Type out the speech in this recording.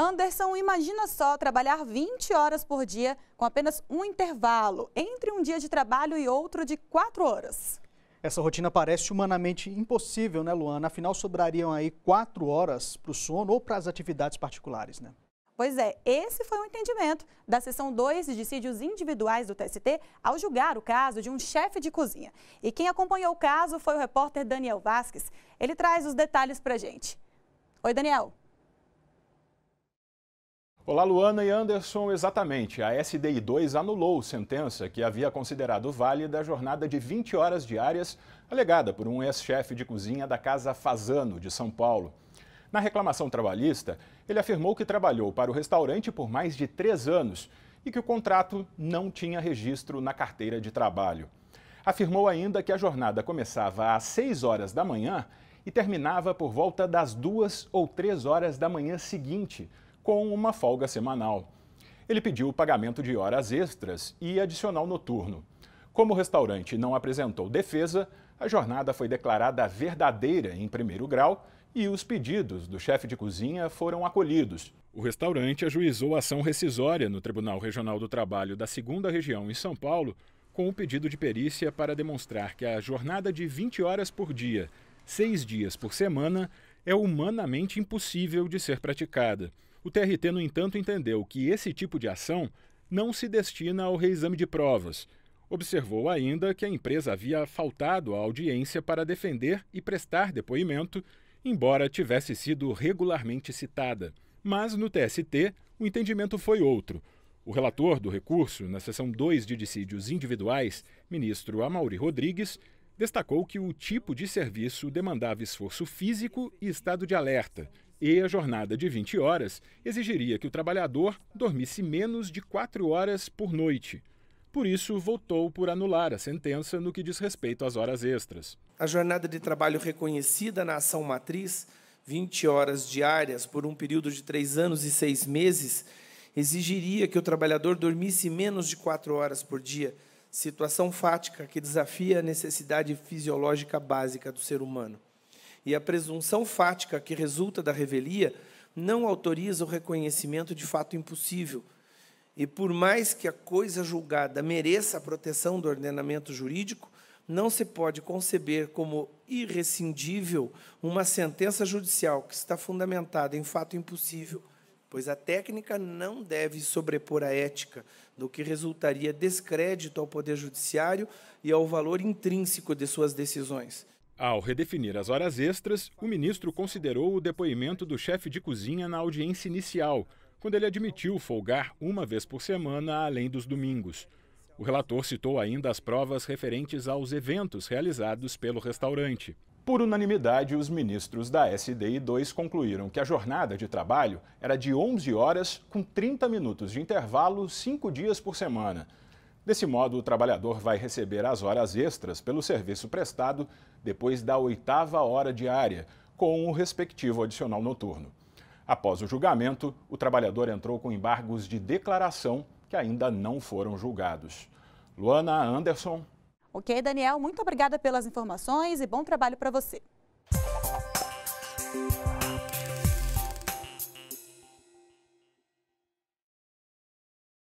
Anderson, imagina só trabalhar 20 horas por dia com apenas um intervalo entre um dia de trabalho e outro de 4 horas. Essa rotina parece humanamente impossível, né, Luana? Afinal, sobrariam aí 4 horas para o sono ou para as atividades particulares, né? Pois é, esse foi o entendimento da sessão 2 de dissídios individuais do TST ao julgar o caso de um chefe de cozinha. E quem acompanhou o caso foi o repórter Daniel Vasques. Ele traz os detalhes para gente. Oi, Daniel. Olá, Luana e Anderson. Exatamente. A SDI2 anulou sentença que havia considerado válida a jornada de 20 horas diárias alegada por um ex-chefe de cozinha da Casa Fazano, de São Paulo. Na reclamação trabalhista, ele afirmou que trabalhou para o restaurante por mais de três anos e que o contrato não tinha registro na carteira de trabalho. Afirmou ainda que a jornada começava às 6 horas da manhã e terminava por volta das duas ou três horas da manhã seguinte com uma folga semanal. Ele pediu o pagamento de horas extras e adicional noturno. Como o restaurante não apresentou defesa, a jornada foi declarada verdadeira em primeiro grau e os pedidos do chefe de cozinha foram acolhidos. O restaurante ajuizou ação rescisória no Tribunal Regional do Trabalho da 2 Região, em São Paulo, com o pedido de perícia para demonstrar que a jornada de 20 horas por dia, seis dias por semana, é humanamente impossível de ser praticada. O TRT, no entanto, entendeu que esse tipo de ação não se destina ao reexame de provas. Observou ainda que a empresa havia faltado à audiência para defender e prestar depoimento, embora tivesse sido regularmente citada. Mas no TST, o entendimento foi outro. O relator do recurso, na seção 2 de dissídios individuais, ministro Amauri Rodrigues, destacou que o tipo de serviço demandava esforço físico e estado de alerta, e a jornada de 20 horas exigiria que o trabalhador dormisse menos de 4 horas por noite. Por isso, votou por anular a sentença no que diz respeito às horas extras. A jornada de trabalho reconhecida na ação matriz, 20 horas diárias por um período de 3 anos e 6 meses, exigiria que o trabalhador dormisse menos de 4 horas por dia, situação fática que desafia a necessidade fisiológica básica do ser humano e a presunção fática que resulta da revelia não autoriza o reconhecimento de fato impossível. E por mais que a coisa julgada mereça a proteção do ordenamento jurídico, não se pode conceber como irrescindível uma sentença judicial que está fundamentada em fato impossível, pois a técnica não deve sobrepor a ética, do que resultaria descrédito ao poder judiciário e ao valor intrínseco de suas decisões. Ao redefinir as horas extras, o ministro considerou o depoimento do chefe de cozinha na audiência inicial, quando ele admitiu folgar uma vez por semana além dos domingos. O relator citou ainda as provas referentes aos eventos realizados pelo restaurante. Por unanimidade, os ministros da SDI 2 concluíram que a jornada de trabalho era de 11 horas com 30 minutos de intervalo, cinco dias por semana. Desse modo, o trabalhador vai receber as horas extras pelo serviço prestado depois da oitava hora diária, com o respectivo adicional noturno. Após o julgamento, o trabalhador entrou com embargos de declaração que ainda não foram julgados. Luana Anderson. Ok, Daniel, muito obrigada pelas informações e bom trabalho para você.